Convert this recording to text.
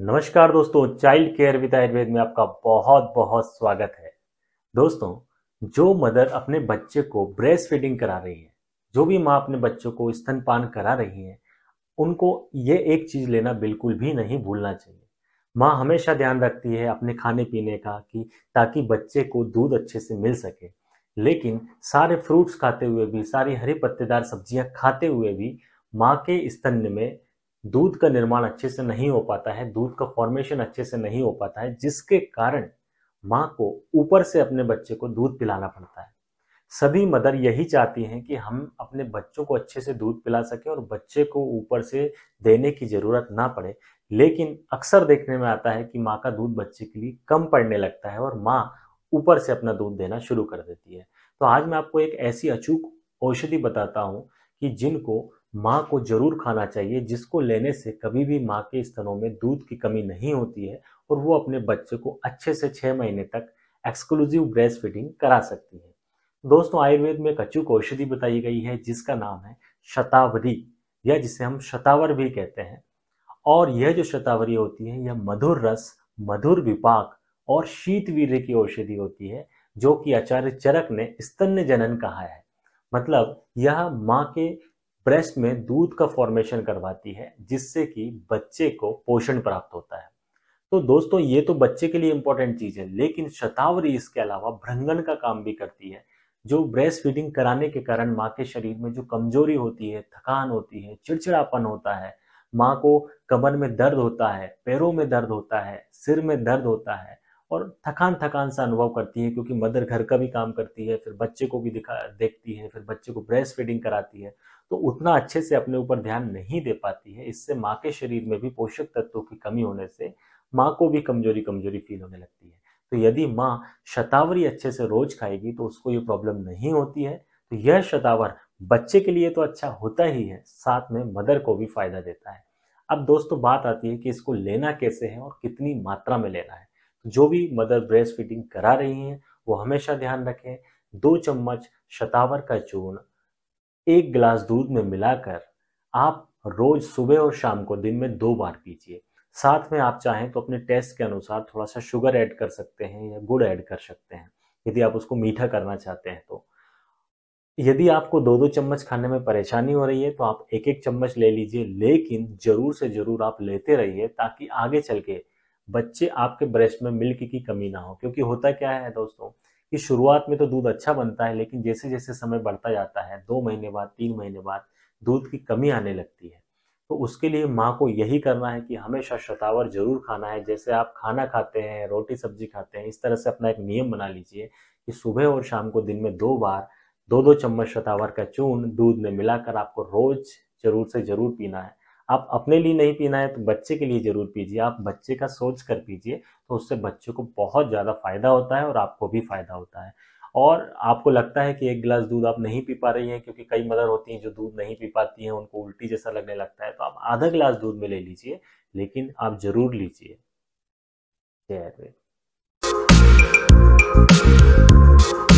नमस्कार दोस्तों child care with Ayurveda में आपका बहुत बहुत स्वागत है दोस्तों जो मदर अपने बच्चे को ब्रेस्ट फीडिंग करा रही है जो भी माँ अपने बच्चों को स्तनपान करा रही है उनको ये एक चीज लेना बिल्कुल भी नहीं भूलना चाहिए माँ हमेशा ध्यान रखती है अपने खाने पीने का कि ताकि बच्चे को दूध अच्छे से मिल सके लेकिन सारे फ्रूट्स खाते हुए भी सारी हरी पत्तेदार सब्जियां खाते हुए भी माँ के स्तन में दूध का निर्माण अच्छे से नहीं हो पाता है दूध का फॉर्मेशन अच्छे से नहीं हो पाता है जिसके कारण माँ को ऊपर से अपने बच्चे को दूध पिलाना पड़ता है सभी मदर यही चाहती हैं कि हम अपने बच्चों को अच्छे से दूध पिला सकें और बच्चे को ऊपर से देने की ज़रूरत ना पड़े लेकिन अक्सर देखने में आता है कि माँ का दूध बच्चे के लिए कम पड़ने लगता है और माँ ऊपर से अपना दूध देना शुरू कर देती है तो आज मैं आपको एक ऐसी अचूक औषधि बताता हूँ कि जिनको माँ को जरूर खाना चाहिए जिसको लेने से कभी भी माँ के स्तनों में दूध की कमी नहीं होती है और वो अपने बच्चे को अच्छे से छः महीने तक एक्सक्लूसिव ब्रेस्ट फीडिंग करा सकती है दोस्तों आयुर्वेद में एक अचूक औषधि बताई गई है जिसका नाम है शतावरी या जिसे हम शतावर भी कहते हैं और यह जो शतावरी होती है यह मधुर रस मधुर विपाक और शीत वीर्य की औषधि होती है जो कि आचार्य चरक ने स्तन्य जनन कहा है मतलब यह माँ के ब्रेस्ट में दूध का फॉर्मेशन करवाती है जिससे कि बच्चे को पोषण प्राप्त होता है तो दोस्तों ये तो बच्चे के लिए इंपॉर्टेंट चीज है लेकिन शतावरी इसके अलावा भ्रंगन का काम भी करती है जो ब्रेस्ट फीडिंग कराने के कारण माँ के शरीर में जो कमजोरी होती है थकान होती है चिड़चिड़ापन होता है माँ को कमर में दर्द होता है पैरों में दर्द होता है सिर में दर्द होता है और थकान थकान सा अनुभव करती है क्योंकि मदर घर का भी काम करती है फिर बच्चे को भी दिखा देखती है फिर बच्चे को ब्रेस्ट फीडिंग कराती है तो उतना अच्छे से अपने ऊपर ध्यान नहीं दे पाती है इससे माँ के शरीर में भी पोषक तत्वों की कमी होने से माँ को भी कमजोरी कमजोरी फील होने लगती है तो यदि माँ शतावरी अच्छे से रोज खाएगी तो उसको ये प्रॉब्लम नहीं होती है तो यह शतावर बच्चे के लिए तो अच्छा होता ही है साथ में मदर को भी फायदा देता है अब दोस्तों बात आती है कि इसको लेना कैसे है और कितनी मात्रा में लेना है जो भी मदर ब्रेस्ट फीडिंग करा रही हैं वो हमेशा ध्यान रखें दो चम्मच शतावर का चूर्ण एक गिलास दूध में मिलाकर आप रोज सुबह और शाम को दिन में दो बार पीजिए साथ में आप चाहें तो अपने टेस्ट के अनुसार थोड़ा सा शुगर ऐड कर सकते हैं या गुड़ ऐड कर सकते हैं यदि आप उसको मीठा करना चाहते हैं तो यदि आपको दो दो चम्मच खाने में परेशानी हो रही है तो आप एक एक चम्मच ले लीजिए लेकिन जरूर से जरूर आप लेते रहिए ताकि आगे चल के बच्चे आपके ब्रेस्ट में मिल्क की कमी ना हो क्योंकि होता क्या है दोस्तों कि शुरुआत में तो दूध अच्छा बनता है लेकिन जैसे जैसे समय बढ़ता जाता है दो महीने बाद तीन महीने बाद दूध की कमी आने लगती है तो उसके लिए माँ को यही करना है कि हमेशा शतावर जरूर खाना है जैसे आप खाना खाते हैं रोटी सब्जी खाते हैं इस तरह से अपना एक नियम बना लीजिए कि सुबह और शाम को दिन में दो बार दो दो चम्मच शतावर का चून दूध में मिलाकर आपको रोज जरूर से जरूर पीना है आप अपने लिए नहीं पीना है तो बच्चे के लिए ज़रूर पीजिए आप बच्चे का सोच कर पीजिए तो उससे बच्चे को बहुत ज़्यादा फ़ायदा होता है और आपको भी फ़ायदा होता है और आपको लगता है कि एक गिलास दूध आप नहीं पी पा रही हैं क्योंकि कई मदर होती हैं जो दूध नहीं पी पाती हैं उनको उल्टी जैसा लगने लगता है तो आप आधा गिलास दूध में ले लीजिए लेकिन आप ज़रूर लीजिए जय